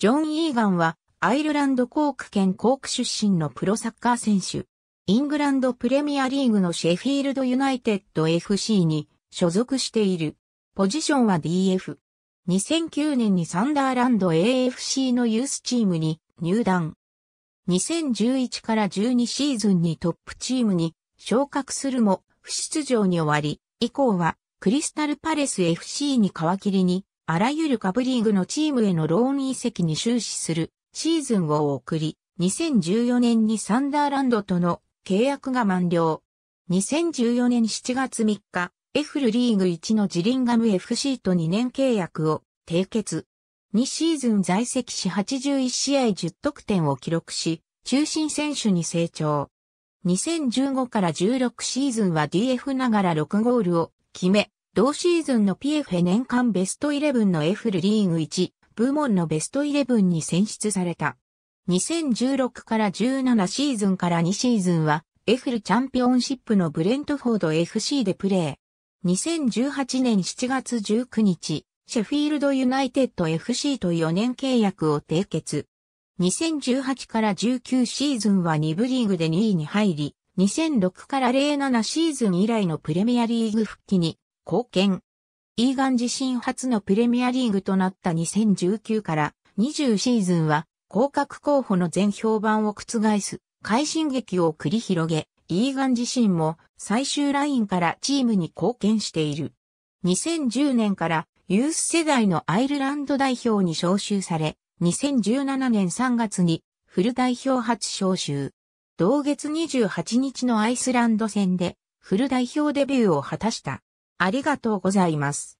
ジョン・イーガンはアイルランドコーク県コーク出身のプロサッカー選手。イングランドプレミアリーグのシェフィールドユナイテッド FC に所属している。ポジションは DF。2009年にサンダーランド AFC のユースチームに入団。2011から12シーズンにトップチームに昇格するも不出場に終わり、以降はクリスタルパレス FC に皮切りにあらゆる下部リーグのチームへのローン移籍に終始するシーズンを送り、2014年にサンダーランドとの契約が満了。2014年7月3日、エフルリーグ1のジリンガム FC と2年契約を締結。2シーズン在籍し81試合10得点を記録し、中心選手に成長。2015から16シーズンは DF ながら6ゴールを決め、同シーズンの PF 年間ベスト11の F ルリーグ1部門のベスト11に選出された。2016から17シーズンから2シーズンは F ルチャンピオンシップのブレントフォード FC でプレー。2018年7月19日、シェフィールドユナイテッド FC と4年契約を締結。2018から19シーズンは2部リーグで2位に入り、2006から07シーズン以来のプレミアリーグ復帰に貢献。イーガン自身初のプレミアリーグとなった2019から20シーズンは降格候補の全評判を覆す快進撃を繰り広げ、イーガン自身も最終ラインからチームに貢献している。2010年からユース世代のアイルランド代表に招集され、2017年3月にフル代表初招集。同月28日のアイスランド戦でフル代表デビューを果たした。ありがとうございます。